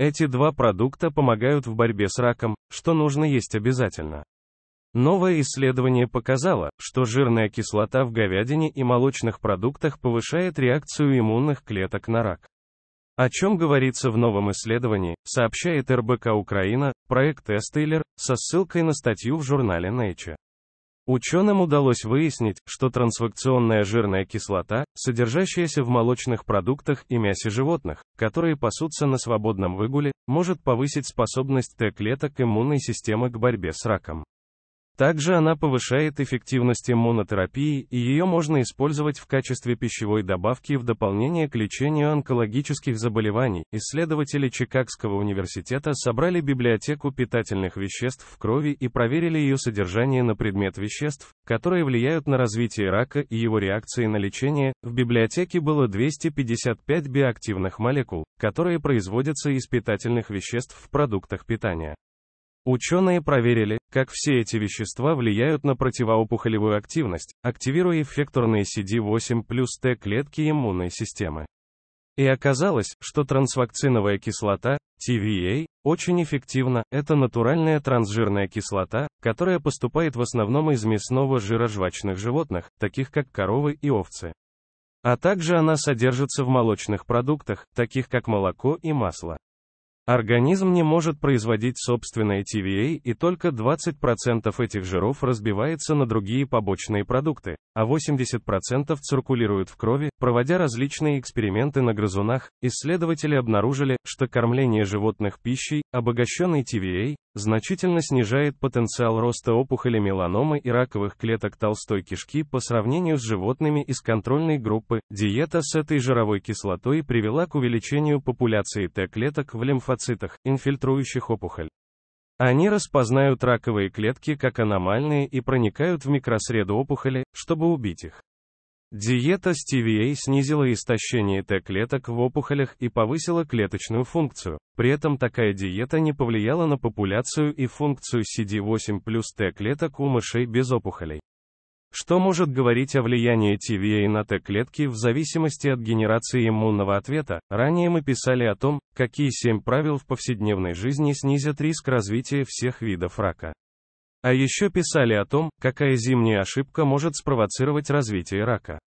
Эти два продукта помогают в борьбе с раком, что нужно есть обязательно. Новое исследование показало, что жирная кислота в говядине и молочных продуктах повышает реакцию иммунных клеток на рак. О чем говорится в новом исследовании, сообщает РБК Украина, проект Эстейлер, со ссылкой на статью в журнале Nature. Ученым удалось выяснить, что трансфакционная жирная кислота, содержащаяся в молочных продуктах и мясе животных, которые пасутся на свободном выгуле, может повысить способность Т-клеток иммунной системы к борьбе с раком. Также она повышает эффективность иммунотерапии, и ее можно использовать в качестве пищевой добавки в дополнение к лечению онкологических заболеваний. Исследователи Чикагского университета собрали библиотеку питательных веществ в крови и проверили ее содержание на предмет веществ, которые влияют на развитие рака и его реакции на лечение. В библиотеке было 255 биоактивных молекул, которые производятся из питательных веществ в продуктах питания. Ученые проверили, как все эти вещества влияют на противоопухолевую активность, активируя эффекторные CD8 плюс Т клетки иммунной системы. И оказалось, что трансвакциновая кислота, TVA, очень эффективна, это натуральная трансжирная кислота, которая поступает в основном из мясного жира жвачных животных, таких как коровы и овцы. А также она содержится в молочных продуктах, таких как молоко и масло. Организм не может производить собственное ТВА и только 20% этих жиров разбивается на другие побочные продукты, а 80% циркулируют в крови. Проводя различные эксперименты на грызунах, исследователи обнаружили, что кормление животных пищей, обогащенной ТВА, значительно снижает потенциал роста опухоли меланомы и раковых клеток толстой кишки по сравнению с животными из контрольной группы. Диета с этой жировой кислотой привела к увеличению популяции Т-клеток в лимфоцитах, инфильтрующих опухоль. Они распознают раковые клетки как аномальные и проникают в микросреду опухоли, чтобы убить их. Диета с а снизила истощение Т-клеток в опухолях и повысила клеточную функцию. При этом такая диета не повлияла на популяцию и функцию CD8 плюс Т-клеток у мышей без опухолей. Что может говорить о влиянии TVA а на Т-клетки в зависимости от генерации иммунного ответа? Ранее мы писали о том, какие семь правил в повседневной жизни снизят риск развития всех видов рака. А еще писали о том, какая зимняя ошибка может спровоцировать развитие рака.